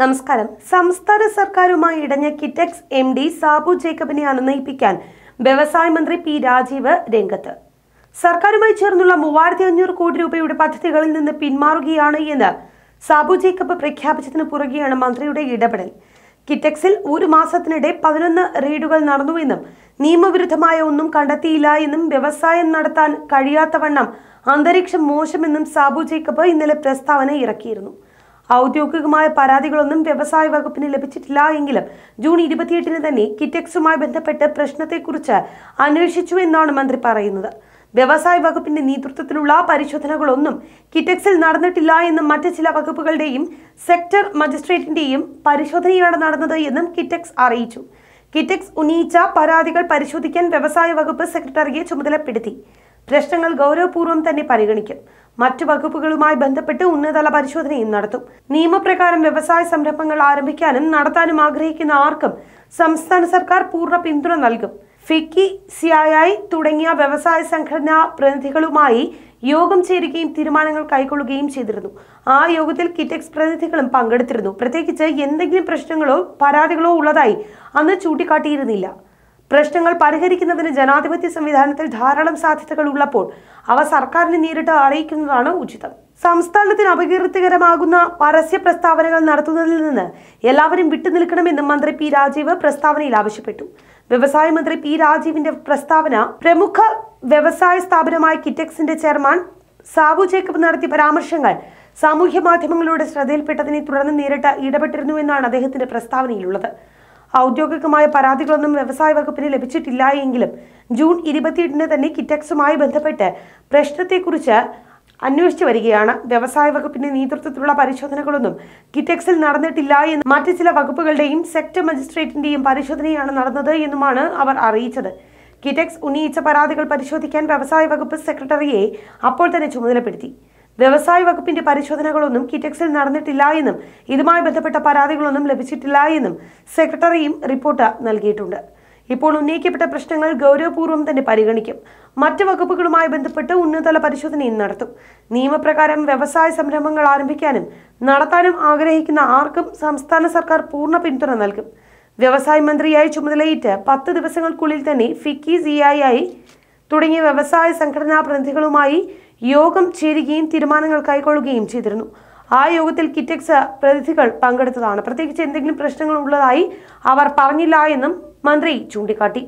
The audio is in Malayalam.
നമസ്കാരം സംസ്ഥാന സർക്കാരുമായി ഇടഞ്ഞ കിറ്റക്സ് എം ഡി സാബു ജേക്കബിനെ അനുനയിപ്പിക്കാൻ വ്യവസായ മന്ത്രി പി രാജീവ് രംഗത്ത് സർക്കാരുമായി ചേർന്നുള്ള മൂവായിരത്തി അഞ്ഞൂറ് കോടി രൂപയുടെ പദ്ധതികളിൽ നിന്ന് പിന്മാറുകയാണ് എന്ന് സാബു ജേക്കബ് പ്രഖ്യാപിച്ചതിന് പുറകെയാണ് മന്ത്രിയുടെ ഇടപെടൽ കിറ്റക്സിൽ ഒരു മാസത്തിനിടെ പതിനൊന്ന് റെയ്ഡുകൾ നടന്നുവെന്നും നിയമവിരുദ്ധമായ ഒന്നും കണ്ടെത്തിയില്ല എന്നും വ്യവസായം നടത്താൻ കഴിയാത്തവണ്ണം അന്തരീക്ഷം മോശമെന്നും സാബു ജേക്കബ് ഇന്നലെ പ്രസ്താവന ഇറക്കിയിരുന്നു ഔദ്യോഗികമായ പരാതികളൊന്നും വ്യവസായ വകുപ്പിന് ലഭിച്ചിട്ടില്ല എങ്കിലും ജൂൺ ഇരുപത്തിയെട്ടിന് തന്നെ കിറ്റക്സുമായി ബന്ധപ്പെട്ട് പ്രശ്നത്തെക്കുറിച്ച് അന്വേഷിച്ചു എന്നാണ് മന്ത്രി പറയുന്നത് വ്യവസായ വകുപ്പിന്റെ നേതൃത്വത്തിലുള്ള പരിശോധനകളൊന്നും കിറ്റക്സിൽ നടന്നിട്ടില്ല എന്നും മറ്റ് ചില വകുപ്പുകളുടെയും സെക്ടർ മജിസ്ട്രേറ്റിന്റെയും പരിശോധനയാണ് നടന്നത് എന്നും കിറ്റക്സ് അറിയിച്ചു കിറ്റക്സ് ഉന്നയിച്ച പരാതികൾ പരിശോധിക്കാൻ വ്യവസായ വകുപ്പ് സെക്രട്ടറിയെ ചുമതലപ്പെടുത്തി പ്രശ്നങ്ങൾ ഗൗരവപൂർവ്വം തന്നെ പരിഗണിക്കും മറ്റു വകുപ്പുകളുമായി ബന്ധപ്പെട്ട് ഉന്നതതല പരിശോധനയും നടത്തും നിയമപ്രകാരം വ്യവസായ സംരംഭങ്ങൾ ആരംഭിക്കാനും നടത്താനും ആഗ്രഹിക്കുന്ന ആർക്കും സംസ്ഥാന സർക്കാർ പൂർണ്ണ പിന്തുണ നൽകും ഫിക്കി സിഐ തുടങ്ങിയ വ്യവസായ സംഘടനാ പ്രതിനിധികളുമായി യോഗം ചേരുകയും തീരുമാനങ്ങൾ കൈക്കൊള്ളുകയും ചെയ്തിരുന്നു ആ യോഗത്തിൽ കിറ്റെക്സ് പ്രതിനിധികളും പങ്കെടുത്തിരുന്നു പ്രത്യേകിച്ച് എന്തെങ്കിലും പ്രശ്നങ്ങളോ പരാതികളോ ഉള്ളതായി അന്ന് ചൂണ്ടിക്കാട്ടിയിരുന്നില്ല പ്രശ്നങ്ങൾ പരിഹരിക്കുന്നതിന് ജനാധിപത്യ സംവിധാനത്തിൽ ധാരാളം സാധ്യതകൾ ഉള്ളപ്പോൾ അവ സർക്കാരിനെ നേരിട്ട് അറിയിക്കുന്നതാണ് ഉചിതം സംസ്ഥാനത്തിന് അപകീർത്തികരമാകുന്ന പരസ്യ പ്രസ്താവനകൾ നടത്തുന്നതിൽ നിന്ന് എല്ലാവരും വിട്ടുനിൽക്കണമെന്ന് മന്ത്രി പി രാജീവ് പ്രസ്താവനയിൽ ആവശ്യപ്പെട്ടു വ്യവസായ മന്ത്രി പി രാജീവിന്റെ പ്രസ്താവന പ്രമുഖ വ്യവസായ സ്ഥാപനമായ കിറ്റക്സിന്റെ ചെയർമാൻ സാബു ജേക്കബ് നടത്തിയ പരാമർശങ്ങൾ സാമൂഹ്യ മാധ്യമങ്ങളുടെ ശ്രദ്ധയിൽപ്പെട്ടതിനെ തുടർന്ന് നേരിട്ട് ഇടപെട്ടിരുന്നുവെന്നാണ് അദ്ദേഹത്തിന്റെ പ്രസ്താവനയിലുള്ളത് ഔദ്യോഗികമായ പരാതികളൊന്നും വ്യവസായ വകുപ്പിന് ലഭിച്ചിട്ടില്ല എങ്കിലും ജൂൺ ഇരുപത്തിയെട്ടിന് തന്നെ കിറ്റക്സുമായി ബന്ധപ്പെട്ട് പ്രശ്നത്തെക്കുറിച്ച് അന്വേഷിച്ചു വരികയാണ് വ്യവസായ വകുപ്പിന്റെ നേതൃത്വത്തിലുള്ള പരിശോധനകളൊന്നും കിറ്റക്സിൽ നടന്നിട്ടില്ല എന്ന് മറ്റ് ചില വകുപ്പുകളുടെയും സെക്ടർ മജിസ്ട്രേറ്റിന്റെയും പരിശോധനയാണ് നടന്നത് എന്നുമാണ് അവർ അറിയിച്ചത് കിറ്റക്സ് ഉന്നയിച്ച പരാതികൾ പരിശോധിക്കാൻ വ്യവസായ വകുപ്പ് സെക്രട്ടറിയെ അപ്പോൾ തന്നെ ചുമതലപ്പെടുത്തി വ്യവസായ വകുപ്പിന്റെ പരിശോധനകളൊന്നും കിറ്റക്സിൽ നടന്നിട്ടില്ല എന്നും ഇതുമായി ബന്ധപ്പെട്ട പരാതികളൊന്നും ലഭിച്ചിട്ടില്ല എന്നും സെക്രട്ടറിയും റിപ്പോർട്ട് നൽകിയിട്ടുണ്ട് ഇപ്പോൾ ഉന്നയിക്കപ്പെട്ട പ്രശ്നങ്ങൾ ഗൗരവപൂർവ്വം തന്നെ പരിഗണിക്കും മറ്റ് വകുപ്പുകളുമായി ബന്ധപ്പെട്ട് ഉന്നതതല പരിശോധനയും നടത്തും നിയമപ്രകാരം വ്യവസായ സംരംഭങ്ങൾ ആരംഭിക്കാനും നടത്താനും ആഗ്രഹിക്കുന്ന ആർക്കും സംസ്ഥാന സർക്കാർ പൂർണ്ണ പിന്തുണ നൽകും വ്യവസായ മന്ത്രിയായി ചുമതലയേറ്റ് പത്ത് ദിവസങ്ങൾക്കുള്ളിൽ തന്നെ ഫിക്കി സിഐ തുടങ്ങിയ വ്യവസായ സംഘടനാ പ്രതിനിധികളുമായി യോഗം ചേരുകയും തീരുമാനങ്ങൾ കൈക്കൊള്ളുകയും ചെയ്തിരുന്നു ആ യോഗത്തിൽ കിറ്റക്സ് പ്രതിനിധികൾ പങ്കെടുത്തതാണ് പ്രത്യേകിച്ച് എന്തെങ്കിലും പ്രശ്നങ്ങൾ ഉള്ളതായി അവർ പറഞ്ഞില്ല എന്നും മന്ത്രി ചൂണ്ടിക്കാട്ടി